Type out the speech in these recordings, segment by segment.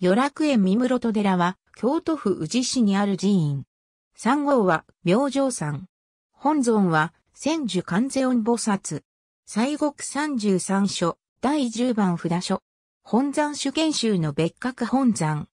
与楽園三室戸寺は、京都府宇治市にある寺院。三号は、明星山。本尊は、千住観世音菩薩。西国三十三所、第十番札所。本山主研修の別格本山。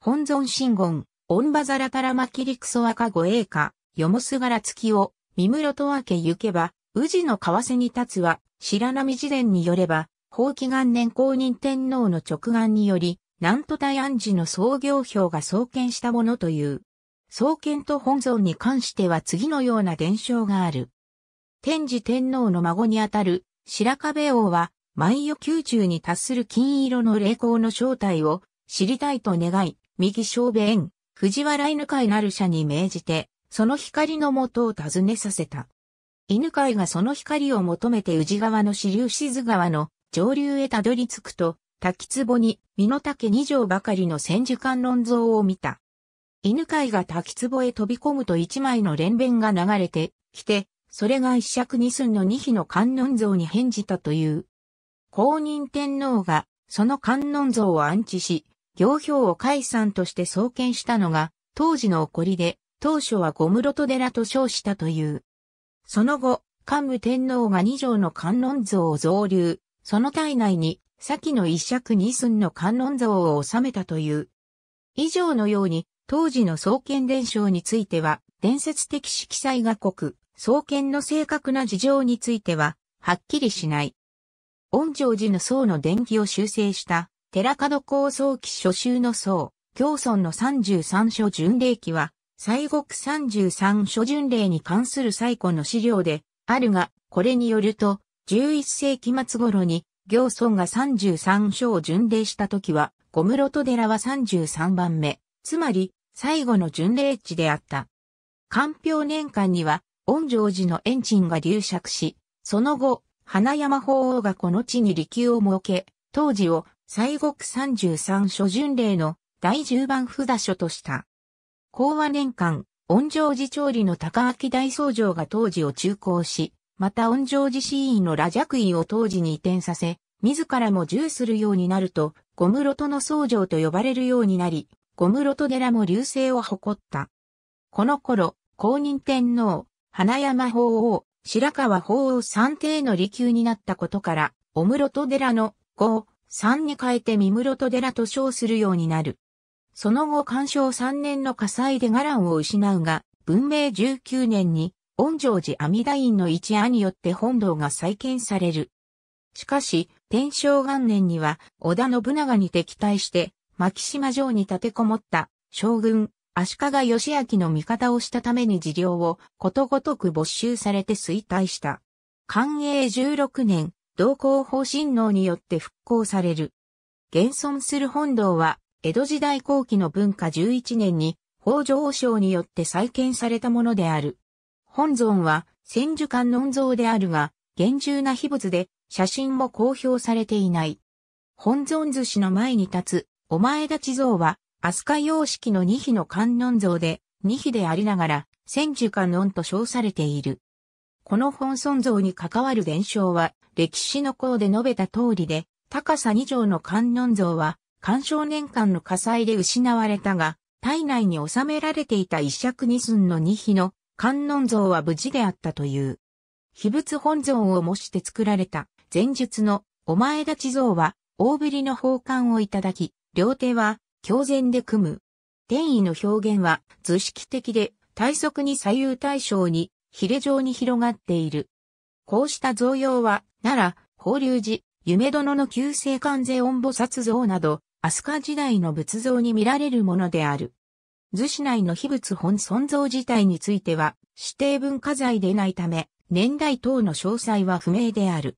本尊神言、御馬皿たらまきりくそ赤御栄華、よもすがら月を、三室戸明け行けば、宇治の為瀬に立つは、白波寺伝によれば、宝紀元年公認天皇の直眼により、南都大安寺の創業表が創建したものという。創建と本尊に関しては次のような伝承がある。天智天皇の孫にあたる白壁王は、毎夜宮中に達する金色の霊光の正体を知りたいと願い、右小便、藤原犬飼なる者に命じて、その光のもとを訪ねさせた。犬飼がその光を求めて宇治川の支流静川の上流へたどり着くと、滝壺に、身の丈二畳ばかりの千手観音像を見た。犬飼が滝壺へ飛び込むと一枚の連弁が流れてきて、それが一尺二寸の二匹の観音像に返じたという。公認天皇が、その観音像を安置し、行表を解散として創建したのが、当時の起こりで、当初は小室戸寺と称したという。その後、桓武天皇が二条の観音像を増留、その体内に先の一尺二寸の観音像を収めたという。以上のように、当時の創建伝承については、伝説的色彩が濃く、創建の正確な事情については、はっきりしない。恩城寺の僧の伝記を修正した、寺門高想記初集の僧、京村の33所巡礼記は、西国33所巡礼に関する最古の資料で、あるが、これによると、11世紀末頃に、行村が33章巡礼した時は、小室と寺は33番目、つまり、最後の巡礼地であった。官票年間には、恩城寺の延鎮が流釈し、その後、花山法王がこの地に離宮を設け、当時を西国33所巡礼の第10番札所とした。講和年間、恩城寺調理の高明大僧正が当時を中行し、また恩城寺寺院の羅若院を当時に移転させ、自らも従するようになると、小室トの僧城と呼ばれるようになり、小室ト寺も流星を誇った。この頃、公認天皇、花山法王、白川法王三帝の離宮になったことから、小室ト寺の5、三に変えて三室ト寺と称するようになる。その後干渉三年の火災で伽藍を失うが、文明19年に恩城寺阿弥陀院の一夜によって本堂が再建される。しかし、天正元年には、織田信長に敵対して、牧島城に立てこもった、将軍、足利義明の味方をしたために事領をことごとく没収されて衰退した。寛永16年、道光法神能によって復興される。現存する本堂は、江戸時代後期の文化11年に、北条和尚によって再建されたものである。本尊は千手観音像であるが、厳重な秘仏で写真も公表されていない。本尊寿司の前に立つ、お前立ち像は、飛鳥様式の二比の観音像で、二比でありながら、千手観音と称されている。この本尊像に関わる伝承は、歴史の項で述べた通りで、高さ二畳の観音像は、観渉年間の火災で失われたが、体内に収められていた一尺二寸の二比の観音像は無事であったという。秘仏本尊を模して作られた前述のお前立ち像は大ぶりの宝冠をいただき、両手は狂前で組む。天意の表現は図式的で体側に左右対称にヒレ状に広がっている。こうした造用は、奈良、法隆寺、夢殿の旧世観世音菩薩像など、飛鳥時代の仏像に見られるものである。図市内の秘仏本尊蔵自体については、指定文化財でないため、年代等の詳細は不明である。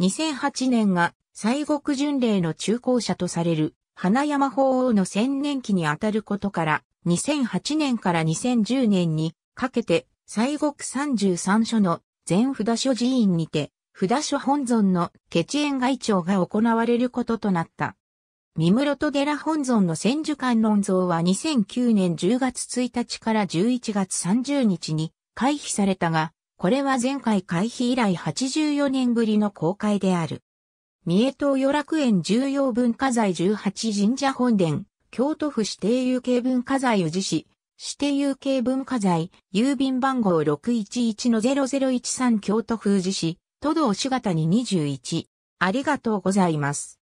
2008年が西国巡礼の中高者とされる花山法王の千年期にあたることから、2008年から2010年にかけて西国33所の全札所寺院にて、札所本尊の血縁外長が行われることとなった。三室寺本尊の千手観音像は2009年10月1日から11月30日に回避されたが、これは前回回避以来84年ぶりの公開である。三重東与楽園重要文化財18神社本殿、京都府指定有形文化財宇治市、指定有形文化財、郵便番号611-0013京都府宇治市、都道市方に21。ありがとうございます。